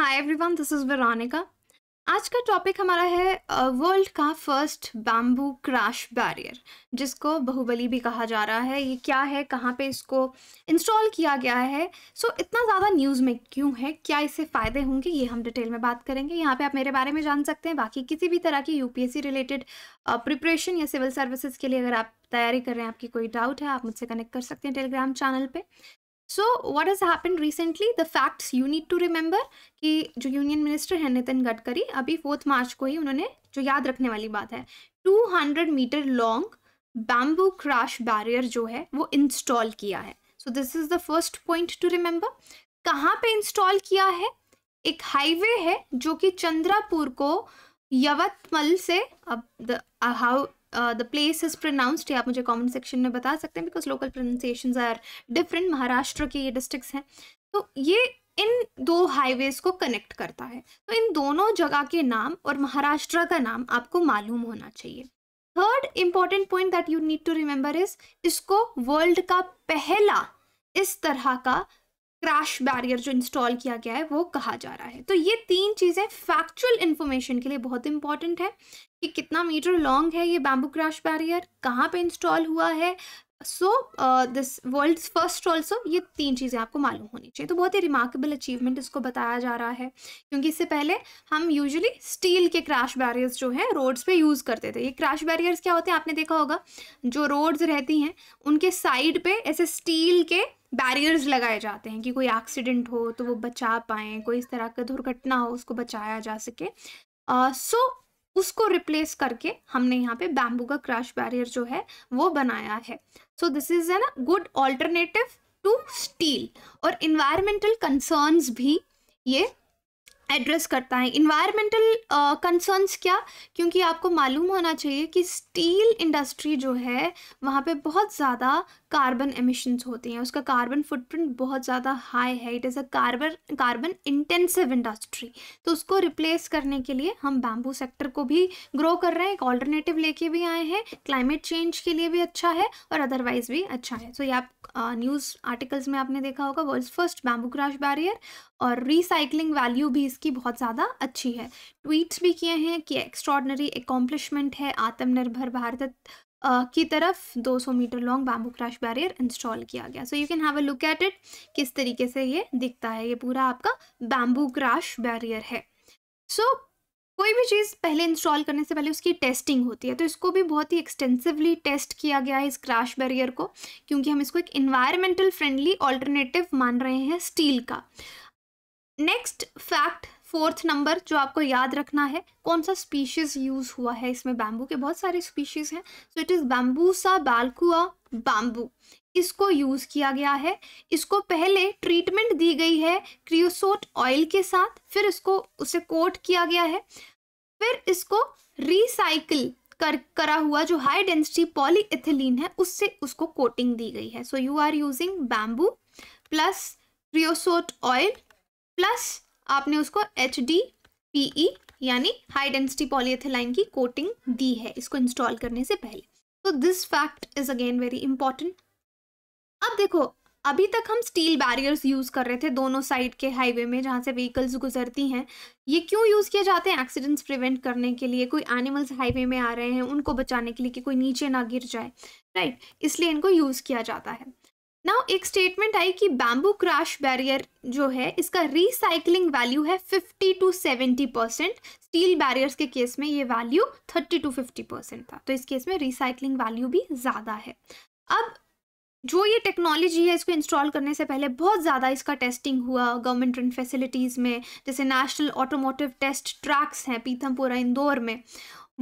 hi everyone this is Veronica आज का topic हमारा है वर्ल्ड का फर्स्ट बैम्बू क्रैश बैरियर जिसको बहुबली भी कहा जा रहा है ये क्या है कहाँ पे इसको इंस्टॉल किया गया है सो so, इतना ज़्यादा न्यूज़ में क्यों है क्या इससे फ़ायदे होंगे ये हम डिटेल में बात करेंगे यहाँ पे आप मेरे बारे में जान सकते हैं बाकी किसी भी तरह की यूपीएससी रिलेटेड प्रिपरेशन या सिविल सर्विसेज के लिए अगर आप तैयारी कर रहे हैं आपकी कोई डाउट है आप मुझसे कनेक्ट कर सकते हैं टेलीग्राम चैनल पर so what is happen recently the facts you need to remember कि जो यूनियन मिनिस्टर है नितिन गडकरी अभी फोर्थ मार्च को ही उन्होंने जो याद रखने वाली बात है two hundred metre long bamboo crash barrier जो है वो इंस्टॉल किया है so this is the first point to remember कहाँ पे इंस्टॉल किया है एक हाईवे है जो कि चंद्रापुर को यवतमल से अब how the place is pronounced आप मुझे कॉमेंट सेक्शन में बता सकते हैं because local pronunciation are different Maharashtra के ये डिस्ट्रिक्ट हैं तो ये इन दो हाईवेज को कनेक्ट करता है तो इन दोनों जगह के नाम और महाराष्ट्र का नाम आपको मालूम होना चाहिए third important point that you need to remember is इसको वर्ल्ड का पहला इस तरह का क्रैश बैरियर जो इंस्टॉल किया गया है वो कहा जा रहा है तो ये तीन चीज़ें फैक्चुअल इन्फॉर्मेशन के लिए बहुत इंपॉर्टेंट है कि कितना मीटर लॉन्ग है ये बैम्बू क्रैश बैरियर कहाँ पे इंस्टॉल हुआ है so this world first also ये तीन चीज़ें आपको मालूम होनी चाहिए तो बहुत ही रिमार्केबल अचीवमेंट इसको बताया जा रहा है क्योंकि इससे पहले हम यूजुअली स्टील के क्रैश बैरियर्स जो हैं रोड्स पे यूज़ करते थे ये क्रैश बैरियर्स क्या होते हैं आपने देखा होगा जो रोड्स रहती हैं उनके साइड पे ऐसे स्टील के बैरियर्स लगाए जाते हैं कि कोई एक्सीडेंट हो तो वो बचा पाएँ कोई इस तरह का दुर्घटना हो उसको बचाया जा सके सो uh, so, उसको रिप्लेस करके हमने यहाँ पे बैम्बू का क्रैश बैरियर जो है वो बनाया है so this is an good alternative to steel और इन्वायरमेंटल कंसर्न्स भी ये एड्रेस करता है इन्वायरमेंटल कंसर्न्स uh, क्या क्योंकि आपको मालूम होना चाहिए कि स्टील इंडस्ट्री जो है वहाँ पे बहुत ज़्यादा कार्बन एमिशंस होती हैं उसका कार्बन फुटप्रिंट बहुत ज़्यादा हाई है it is a carbon carbon intensive industry तो उसको रिप्लेस करने के लिए हम बैम्बू सेक्टर को भी ग्रो कर रहे हैं एक ऑल्टरनेटिव लेके भी आए हैं क्लाइमेट चेंज के लिए भी अच्छा है और अदरवाइज़ भी अच्छा है सो so, ये आप न्यूज़ आर्टिकल्स में आपने देखा होगा world first bamboo crash barrier और रिसाइकलिंग वैल्यू भी इसकी बहुत ज़्यादा अच्छी है ट्वीट्स भी किए हैं कि एक्स्ट्रॉडनरी एकम्पलिशमेंट है आत्मनिर्भर भारत Uh, की तरफ 200 metre long bamboo crash barrier install किया गया so you can have a look at it किस तरीके से ये दिखता है ये पूरा आपका बैम्बू क्रैश बैरियर है सो so, कोई भी चीज़ पहले इंस्टॉल करने से पहले उसकी टेस्टिंग होती है तो इसको भी बहुत ही एक्सटेंसिवली टेस्ट किया गया है इस क्रैश बैरियर को क्योंकि हम इसको एक इन्वायरमेंटल फ्रेंडली ऑल्टरनेटिव मान रहे हैं स्टील का नेक्स्ट फैक्ट फोर्थ नंबर जो आपको याद रखना है कौन सा स्पीशीज यूज हुआ है इसमें बैम्बू के बहुत सारे स्पीशीज हैं so it is Bambusa balcooa bamboo इसको यूज़ किया गया है इसको पहले ट्रीटमेंट दी गई है क्रियोसोट ऑयल के साथ फिर इसको उसे कोट किया गया है फिर इसको रिसाइकिल कर करा हुआ जो हाई डेंसिटी एथिलीन है उससे उसको कोटिंग दी गई है so you are using bamboo plus creosote oil plus आपने उसको एच डी पी ई यानी हाई डेंसिटी पॉलीएथिलाइन की कोटिंग दी है इसको इंस्टॉल करने से पहले तो this fact is again very important अब देखो अभी तक हम स्टील बैरियर्स यूज़ कर रहे थे दोनों साइड के हाईवे में जहाँ से व्हीकल्स गुजरती हैं ये क्यों यूज़ किए जाते हैं एक्सीडेंट्स प्रिवेंट करने के लिए कोई एनिमल्स हाईवे में आ रहे हैं उनको बचाने के लिए कि कोई नीचे ना गिर जाए राइट इसलिए इनको यूज़ किया जाता है नाउ एक स्टेटमेंट आई कि बैम्बू क्रैश बैरियर जो है इसका रिसाइकलिंग वैल्यू है 50 टू 70 परसेंट स्टील बैरियर्स के केस में ये वैल्यू 30 टू 50 परसेंट था तो इस केस में रिसाइकलिंग वैल्यू भी ज़्यादा है अब जो ये टेक्नोलॉजी है इसको इंस्टॉल करने से पहले बहुत ज़्यादा इसका टेस्टिंग हुआ गवर्नमेंट रन फैसिलिटीज़ में जैसे नेशनल ऑटोमोटिव टेस्ट ट्रैक्स हैं पीथमपुरा इंदौर में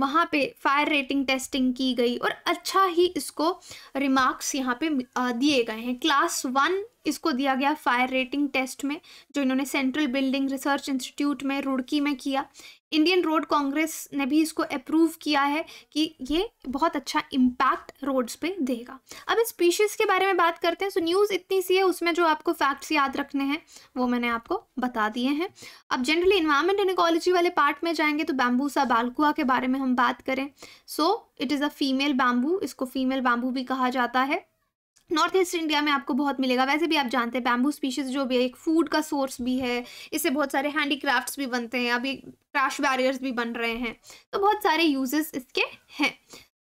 वहाँ पे फायर रेटिंग टेस्टिंग की गई और अच्छा ही इसको रिमार्क्स यहाँ पे दिए गए हैं क्लास वन इसको दिया गया फायर रेटिंग टेस्ट में जो इन्होंने सेंट्रल बिल्डिंग रिसर्च इंस्टीट्यूट में रुड़की में किया इंडियन रोड कांग्रेस ने भी इसको अप्रूव किया है कि ये बहुत अच्छा इम्पैक्ट रोड्स पे देगा अब इस स्पीशीज़ के बारे में बात करते हैं सो न्यूज़ इतनी सी है उसमें जो आपको फैक्ट्स याद रखने हैं वो मैंने आपको बता दिए हैं अब जनरली इन्वायरमेंट एंड इकोलॉजी वाले पार्ट में जाएंगे तो बैम्बूसा बालकुआ के बारे में हम बात करें so it is a female bamboo इसको फीमेल बैम्बू भी कहा जाता है नॉर्थ ईस्ट इंडिया में आपको बहुत मिलेगा वैसे भी आप जानते हैं बैम्बू स्पीशीज़ जो भी है एक फूड का सोर्स भी है इससे बहुत सारे हैंडीक्राफ्ट्स भी बनते हैं अभी क्रैश बैरियर्स भी बन रहे हैं तो बहुत सारे यूजेस इसके हैं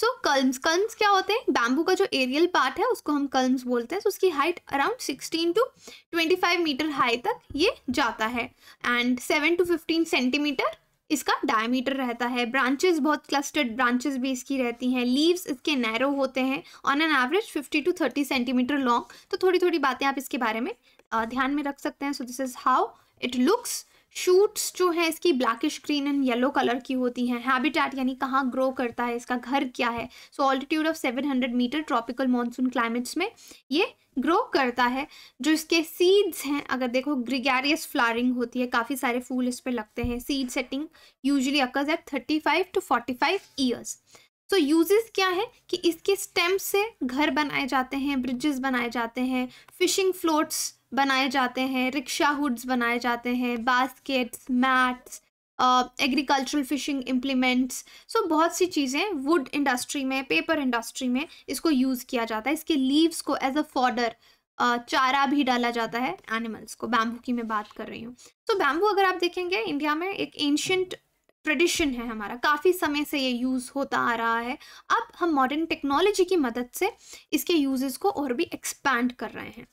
सो कल्म्स कल्म्स क्या होते हैं बैम्बू का जो एरियल पार्ट है उसको हम कल्म्स बोलते हैं सो so, उसकी height around 16 to 25 metre high तक ये जाता है एंड 7 टू 15 सेंटीमीटर इसका डायमीटर रहता है ब्रांचेस बहुत क्लस्टर्ड ब्रांचेस भी इसकी रहती हैं लीव्स इसके नैरो होते हैं on an average 50 to 30 centimetre long तो थोड़ी थोड़ी बातें आप इसके बारे में ध्यान में रख सकते हैं so this is how it looks shoots जो है इसकी blackish green and yellow colour की होती हैं हैबिटेट यानी कहाँ ग्रो करता है इसका घर क्या है so altitude of 700 metre tropical monsoon climates में ये ग्रो करता है जो इसके सीड्स हैं अगर देखो ग्रिगेरियस फ्लारिंग होती है काफ़ी सारे फूल इस पर लगते हैं seed setting usually occurs at thirty five to forty five years so uses क्या है कि इसके स्टेम से घर बनाए जाते हैं ब्रिजेस बनाए जाते हैं फिशिंग फ्लोट्स बनाए जाते हैं रिक्शा हुड्स बनाए जाते हैं baskets mats agricultural fishing implements so बहुत सी चीज़ें वुड इंडस्ट्री में पेपर इंडस्ट्री में इसको यूज़ किया जाता है इसके लीव्स को एज अ फॉर्डर चारा भी डाला जाता है एनिमल्स को बैम्बू की मैं बात कर रही हूँ सो so, बैम्बू अगर आप देखेंगे इंडिया में एक एंशंट ट्रेडिशन है हमारा काफ़ी समय से ये यूज़ होता आ रहा है अब हम मॉडर्न टेक्नोलॉजी की मदद से इसके यूजेस को और भी एक्सपैंड कर रहे हैं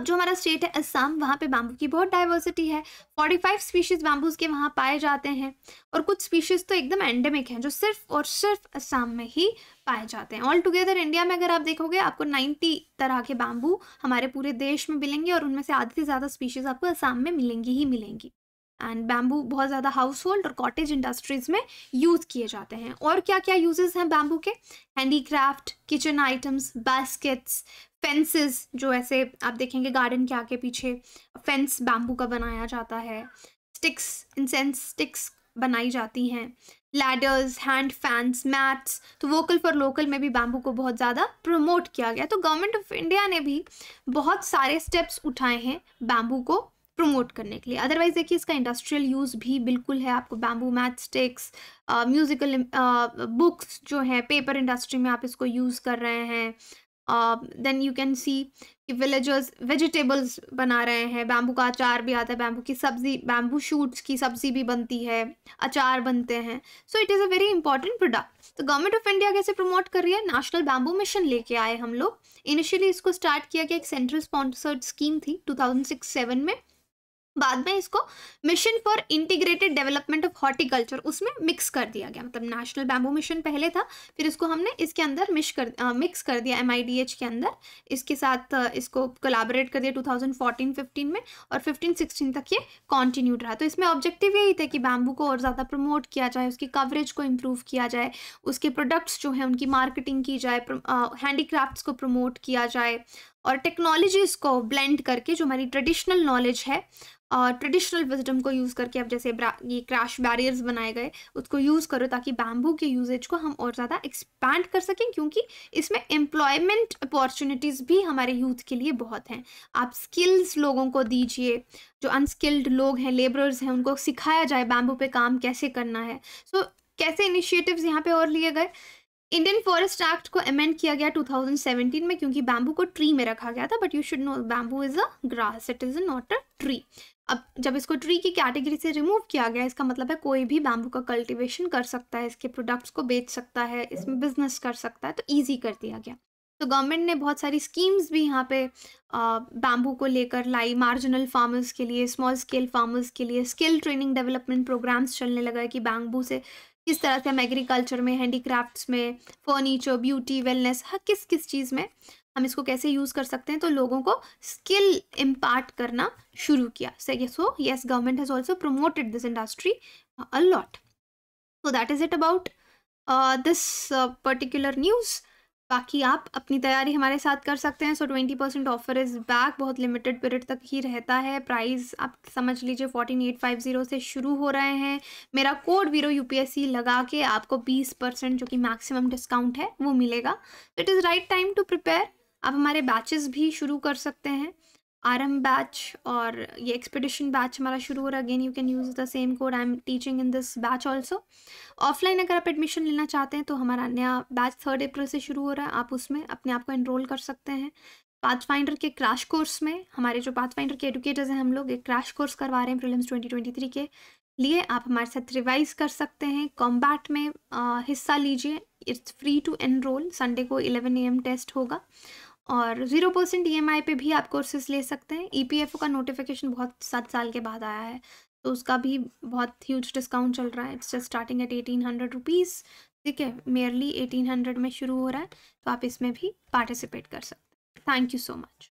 अब जो हमारा स्टेट है असम वहाँ पे बाम्बू की बहुत डाइवर्सिटी है 45 स्पीशीज़ बाम्बूज के वहाँ पाए जाते हैं और कुछ स्पीशीज़ तो एकदम एंडेमिक हैं जो सिर्फ और सिर्फ असम में ही पाए जाते हैं ऑल टुगेदर इंडिया में अगर आप देखोगे आपको 90 तरह के बाम्बू हमारे पूरे देश में मिलेंगे और उनमें से आधे से ज़्यादा स्पीशीज़ आपको असम में मिलेंगी ही मिलेंगी एंड बैम्बू बहुत ज़्यादा हाउस होल्ड और कॉटेज इंडस्ट्रीज़ में यूज़ किए जाते हैं और क्या क्या यूजेस हैं बैम्बू के handicraft kitchen items baskets fences जो ऐसे आप देखेंगे गार्डन के आगे पीछे फेंस बैम्बू का बनाया जाता है स्टिक्स इंसेंस स्टिक्स बनाई जाती हैं लैडर्स हैंड फैंस मैट्स तो वोकल फॉर लोकल में भी बैम्बू को बहुत ज़्यादा प्रमोट किया गया तो गवर्नमेंट ऑफ इंडिया ने भी बहुत सारे स्टेप्स उठाए हैं बैम्बू को प्रमोट करने के लिए अदरवाइज देखिए इसका इंडस्ट्रियल यूज़ भी बिल्कुल है आपको bamboo mat sticks musical books जो है पेपर इंडस्ट्री में आप इसको यूज़ कर रहे हैं देन यू कैन सी कि विलेजर्स वेजिटेबल्स बना रहे हैं बैम्बू का अचार भी आता है बैम्बू की सब्जी बैम्बू शूट्स की सब्जी भी बनती है अचार बनते हैं so it is a very important product तो गवर्नमेंट ऑफ इंडिया कैसे प्रमोट कर रही है नेशनल बैम्बू मिशन लेके आए हम लोग इनिशियली इसको स्टार्ट किया गया कि एक सेंट्रल स्पॉन्सर्ड स्कीम थी टू थाउजेंड में बाद में इसको mission for integrated development of horticulture उसमें मिक्स कर दिया गया मतलब नेशनल बैम्बू मिशन पहले था फिर इसको हमने इसके अंदर मिक्स कर मिक्स कर दिया एम के अंदर इसके साथ इसको कोलाबरेट कर दिया 2014-15 में और 15-16 तक ये कॉन्टिन्यूड रहा तो इसमें ऑब्जेक्टिव यही था कि बैम्बू को और ज़्यादा प्रमोट किया जाए उसकी कवरेज को इम्प्रूव किया जाए उसके प्रोडक्ट्स जो हैं उनकी मार्केटिंग की जाए हैंडीक्राफ्ट को प्रमोट किया जाए और टेक्नोलॉजीज़ को ब्लेंड करके जो हमारी ट्रेडिशनल नॉलेज है और ट्रेडिशनल विजडम को यूज़ करके अब जैसे ये क्रैश बैरियर्स बनाए गए उसको यूज़ करो ताकि बैम्बू के यूजेज को हम और ज़्यादा एक्सपैंड कर सकें क्योंकि इसमें एम्प्लॉयमेंट अपॉर्चुनिटीज़ भी हमारे यूथ के लिए बहुत हैं आप स्किल्स लोगों को दीजिए जो अनस्किल्ड लोग हैं लेबरर्स हैं उनको सिखाया जाए बैम्बू पे काम कैसे करना है सो so, कैसे इनिशिएटिव्स यहाँ पे और लिए गए इंडियन फॉरेस्ट एक्ट को अमेंड किया गया 2017 में क्योंकि बैम्बू को ट्री में रखा गया था but you should know bamboo is a grass it is not a tree अब जब इसको ट्री की कैटेगरी से रिमूव किया गया इसका मतलब है कोई भी बैम्बू का कल्टिवेशन कर सकता है इसके प्रोडक्ट्स को बेच सकता है इसमें बिजनेस कर सकता है तो ईजी कर दिया गया तो गवर्नमेंट ने बहुत सारी स्कीम्स भी यहाँ पे बैम्बू को लेकर लाई मार्जिनल फार्मर्स के लिए स्मॉल स्केल फार्मर्स के लिए स्किल ट्रेनिंग डेवलपमेंट प्रोग्राम्स चलने लगा कि बैम्बू से किस तरह से हम एग्रीकल्चर में हैंडीक्राफ्ट्स में फर्नीचर ब्यूटी वेलनेस हर किस किस चीज़ में हम इसको कैसे यूज़ कर सकते हैं तो लोगों को स्किल इम्पार्ट करना शुरू किया so yes government has also promoted this industry a lot so that is it about this particular news बाकी आप अपनी तैयारी हमारे साथ कर सकते हैं so twenty percent offer is back बहुत लिमिटेड पीरियड तक ही रहता है प्राइस आप समझ लीजिए फोर्टीन एट फाइव ज़ीरो से शुरू हो रहे हैं मेरा कोड वीरो यूपीएससी लगा के आपको बीस परसेंट जो कि मैक्सिमम डिस्काउंट है वो मिलेगा it is right time to prepare आप हमारे बैचेस भी शुरू कर सकते हैं आरम बैच और ये एक्सपीडिशन बैच हमारा शुरू हो रहा है again you can use the same code I am teaching in this batch also offline अगर आप एडमिशन लेना चाहते हैं तो हमारा नया बैच थर्ड अप्रैल से शुरू हो रहा है आप उसमें अपने आप को एनरोल कर सकते हैं फाइंडर के क्रैश कोर्स में हमारे जो फाइंडर के एडुकेटर्स हैं हम लोग एक क्रैश कोर्स करवा रहे हैं ट्वेंटी ट्वेंटी थ्री के लिए आप हमारे साथ रिवाइज कर सकते हैं कॉम्बैट में आ, हिस्सा लीजिए it's free to enroll Sunday को इलेवन ए एम टेस्ट होगा और zero percent E M I पर भी आप कोर्सेज ले सकते हैं ई पी एफ ओ का नोटिफिकेशन बहुत सात साल के बाद आया है तो उसका भी बहुत ह्यूज डिस्काउंट चल रहा है it's just starting at eighteen hundred rupees ठीक है मेयरली एटीन हंड्रेड में शुरू हो रहा है तो आप इसमें भी पार्टिसिपेट कर सकते हैं थैंक यू सो मच